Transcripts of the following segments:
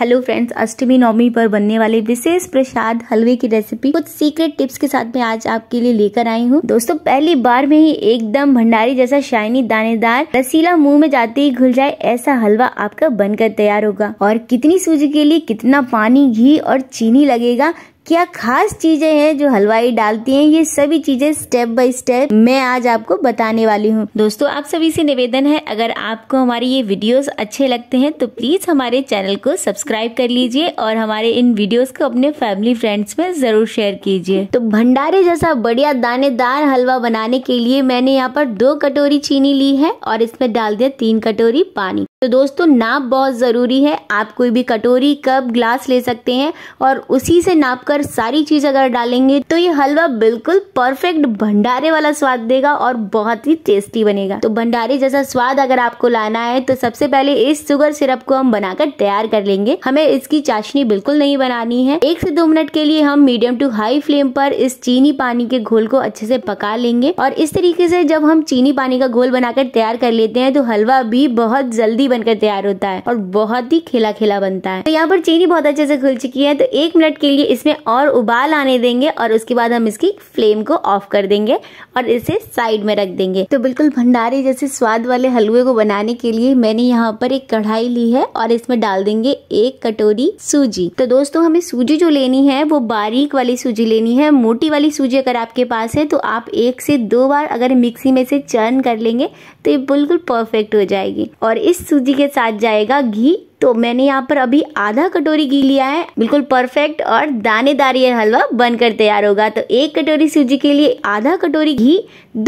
hello friends अष्टमी नवमी पर बनने वाले विशेष प्रसाद हलवे की रेसिपी कुछ सीक्रेट टिप्स के साथ मैं आज आपके लिए लेकर आई हूँ दोस्तों पहली बार में ही एकदम भंडारी जैसा शाइनी दानेदार रसीला मुंह में जाते ही घुल जाए ऐसा हलवा आपका बनकर तैयार होगा और कितनी सूजी के लिए कितना पानी घी और चीनी लगेगा क्या खास चीजें हैं जो हलवाई डालती हैं ये सभी चीजें स्टेप बाय स्टेप मैं आज आपको बताने वाली हूँ दोस्तों आप सभी से निवेदन है अगर आपको हमारी ये वीडियोस अच्छे लगते हैं तो प्लीज हमारे चैनल को सब्सक्राइब कर लीजिए और हमारे इन वीडियोस को अपने फैमिली फ्रेंड्स में जरूर शेयर कीजिए तो भंडारे जैसा बढ़िया दानेदार हलवा बनाने के लिए मैंने यहाँ पर दो कटोरी चीनी ली है और इसमें डाल दिया तीन कटोरी पानी तो दोस्तों नाप बहुत जरूरी है आप कोई भी कटोरी कप ग्लास ले सकते हैं और उसी से नाप कर पर सारी चीज अगर डालेंगे तो ये हलवा बिल्कुल परफेक्ट भंडारे वाला स्वाद देगा और बहुत ही टेस्टी बनेगा तो भंडारे जैसा स्वाद अगर आपको लाना है तो सबसे पहले इस शुगर सिरप को हम बनाकर तैयार कर लेंगे हमें इसकी चाशनी बिल्कुल नहीं बनानी है एक से दो मिनट के लिए हम मीडियम टू हाई फ्लेम पर इस चीनी पानी के घोल को अच्छे से पका लेंगे और इस तरीके से जब हम चीनी पानी का घोल बनाकर तैयार कर लेते हैं तो हलवा भी बहुत जल्दी बनकर तैयार होता है और बहुत ही खिला खिला बनता है तो यहाँ पर चीनी बहुत अच्छे से घुल चुकी है तो एक मिनट के लिए इसमें और उबाल आने देंगे और उसके बाद हम इसकी फ्लेम को ऑफ कर देंगे और इसे साइड में रख देंगे तो बिल्कुल भंडारे जैसे स्वाद वाले हलवे को बनाने के लिए मैंने यहाँ पर एक कढ़ाई ली है और इसमें डाल देंगे एक कटोरी सूजी तो दोस्तों हमें सूजी जो लेनी है वो बारीक वाली सूजी लेनी है मोटी वाली सूजी अगर आपके पास है तो आप एक से दो बार अगर मिक्सी में से चर्न कर लेंगे तो ये बिल्कुल परफेक्ट हो जाएगी और इस सूजी के साथ जाएगा घी तो मैंने यहाँ पर अभी आधा कटोरी घी लिया है बिल्कुल परफेक्ट और दानेदार ये हलवा बनकर तैयार होगा तो एक कटोरी सूजी के लिए आधा कटोरी घी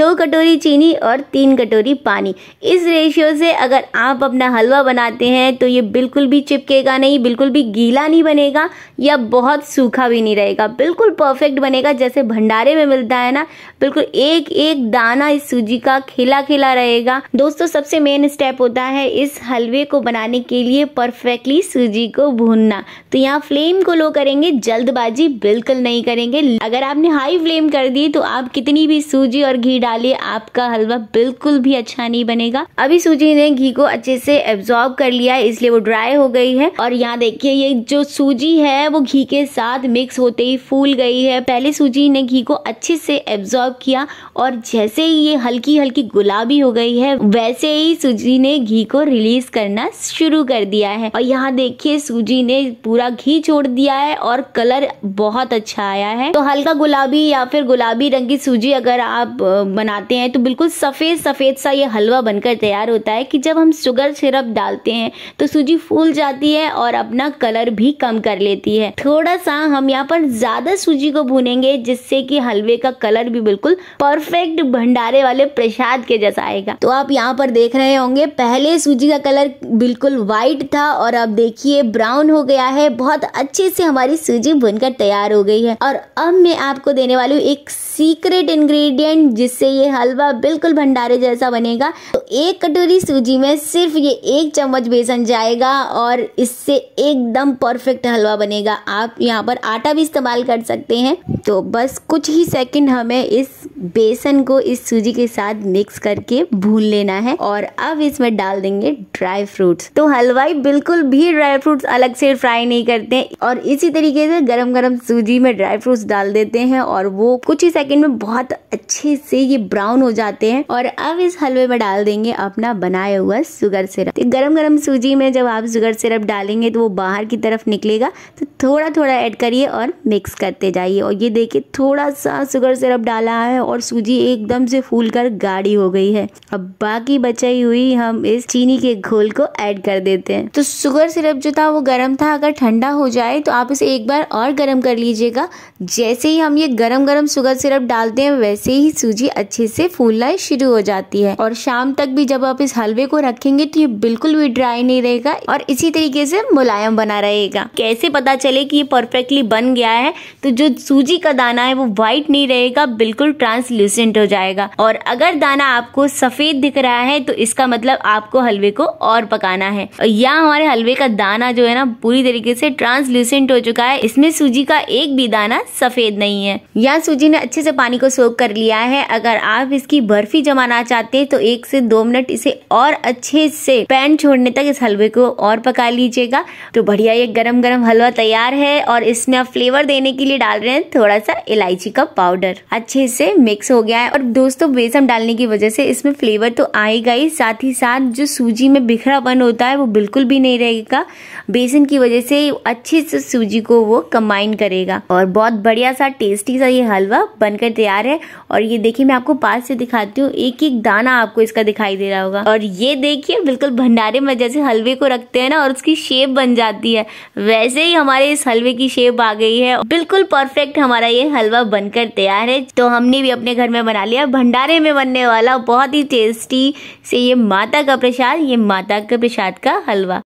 दो कटोरी चीनी और तीन कटोरी पानी इस रेशियो से अगर आप अपना हलवा बनाते हैं तो ये बिल्कुल भी चिपकेगा नहीं बिल्कुल भी गीला नहीं बनेगा या बहुत सूखा भी नहीं रहेगा बिल्कुल परफेक्ट बनेगा जैसे भंडारे में मिलता है ना बिल्कुल एक एक दाना इस सूजी का खिला खिला रहेगा दोस्तों सबसे मेन स्टेप होता है इस हलवे को बनाने के लिए परफेक्टली सूजी को भूनना तो यहाँ फ्लेम को लो करेंगे जल्दबाजी बिल्कुल नहीं करेंगे अगर आपने हाई फ्लेम कर दी तो आप कितनी भी सूजी और घी डालिए आपका हलवा बिल्कुल भी अच्छा नहीं बनेगा अभी सूजी ने घी को अच्छे से एब्जॉर्ब कर लिया है इसलिए वो ड्राई हो गई है और यहाँ देखिए ये जो सूजी है वो घी के साथ मिक्स होते ही फूल गई है पहले सूजी ने घी को अच्छे से एब्जॉर्ब किया और जैसे ही ये हल्की हल्की गुलाबी हो गई है वैसे ही सूजी ने घी को रिलीज करना शुरू कर दिया गया है और यहाँ देखिए सूजी ने पूरा घी छोड़ दिया है और कलर बहुत अच्छा आया है तो हल्का गुलाबी या फिर गुलाबी रंग की सूजी अगर आप बनाते हैं तो बिल्कुल सफ़ेद सफ़ेद सा ये हलवा बनकर तैयार होता है कि जब हम शुगर सिरप डालते हैं तो सूजी फूल जाती है और अपना कलर भी कम कर लेती है थोड़ा सा हम यहाँ पर ज़्यादा सूजी को भूनेंगे जिससे कि हलवे का कलर भी बिल्कुल परफेक्ट भंडारे वाले प्रसाद के जैसा आएगा तो आप यहाँ पर देख रहे होंगे पहले सूजी का कलर बिल्कुल व्हाइट था था और अब देखिए ब्राउन हो गया है बहुत अच्छे से हमारी सूजी भुनकर तैयार हो गई है और अब मैं आपको देने वाली हूँ एक सीक्रेट इंग्रेडिएंट जिससे ये हलवा बिल्कुल भंडारे जैसा बनेगा तो एक कटोरी सूजी में सिर्फ ये एक चम्मच बेसन जाएगा और इससे एकदम परफेक्ट हलवा बनेगा आप यहाँ पर आटा भी इस्तेमाल कर सकते हैं तो बस कुछ ही सेकंड हमें इस बेसन को इस सूजी के साथ मिक्स करके भून लेना है और अब इसमें डाल देंगे ड्राई फ्रूट्स तो हलवाई बिल्कुल भी ड्राई फ्रूट्स अलग से फ्राई नहीं करते और इसी तरीके से गरम गरम सूजी में ड्राई फ्रूट्स डाल देते हैं और वो कुछ ही सेकंड में बहुत अच्छे से ये ब्राउन हो जाते हैं और अब इस हलवे में डाल देंगे अपना बनाया हुआ सुगर सिरप तो गर्म सूजी में जब आप सुगर सिरप डालेंगे तो वो बाहर की तरफ निकलेगा तो थोड़ा थोड़ा एड करिए और मिक्स करते जाइए और ये देखिए थोड़ा सा शुगर सिरप डाला है और सूजी एकदम से फूल कर गाढ़ी हो गई है अब बाकी बचाई हुई हम इस चीनी के घोल को ऐड कर देते हैं तो शुगर सिरप जो था वो गर्म था अगर ठंडा हो जाए तो आप इसे एक बार और गर्म कर लीजिएगा जैसे ही हम ये गर्म गर्म शुगर सिरप डालते हैं वैसे ही सूजी अच्छे से फूलना शुरू हो जाती है और शाम तक भी जब आप इस हलवे को रखेंगे तो ये बिल्कुल भी ड्राई नहीं रहेगा और इसी तरीके से मुलायम बना रहेगा कैसे पता चले कि ये परफेक्टली बन गया है तो जो सूजी का दाना है वो व्हाइट नहीं रहेगा बिल्कुल ट्रांस ट्रांसल्यूसेंट हो जाएगा और अगर दाना आपको सफेद दिख रहा है तो इसका मतलब आपको हलवे को और पकाना है या हमारे हलवे का दाना जो है ना पूरी तरीके से ट्रांसल्यूसेंट हो चुका है इसमें सूजी का एक भी दाना सफेद नहीं है या सूजी ने अच्छे से पानी को सोख कर लिया है अगर आप इसकी बर्फी जमाना चाहते हैं तो एक से दो मिनट इसे और अच्छे से पैन छोड़ने तक इस हलवे को और पका लीजिएगा तो बढ़िया ये गरम गरम हलवा तैयार है और इसमें आप फ्लेवर देने के लिए डाल रहे हैं थोड़ा सा इलायची का पाउडर अच्छे से मिक्स हो गया है और दोस्तों बेसन डालने की वजह से इसमें फ्लेवर तो आएगा ही साथ ही साथ जो सूजी में बिखरापन होता है वो बिल्कुल भी नहीं रहेगा बेसन की वजह से अच्छे से सूजी को वो कम्बाइन करेगा और बहुत बढ़िया सा टेस्टी सा ये हलवा बनकर तैयार है और ये देखिए मैं आपको पास से दिखाती हूँ एक एक दाना आपको इसका दिखाई दे रहा होगा और ये देखिए बिल्कुल भंडारे में जैसे हलवे को रखते हैं ना और उसकी शेप बन जाती है वैसे ही हमारे इस हलवे की शेप आ गई है बिल्कुल परफेक्ट हमारा ये हलवा बनकर तैयार है तो हमने भी अपने घर में बना लिया भंडारे में बनने वाला बहुत ही टेस्टी से ये माता का प्रसाद ये माता के प्रसाद का हलवा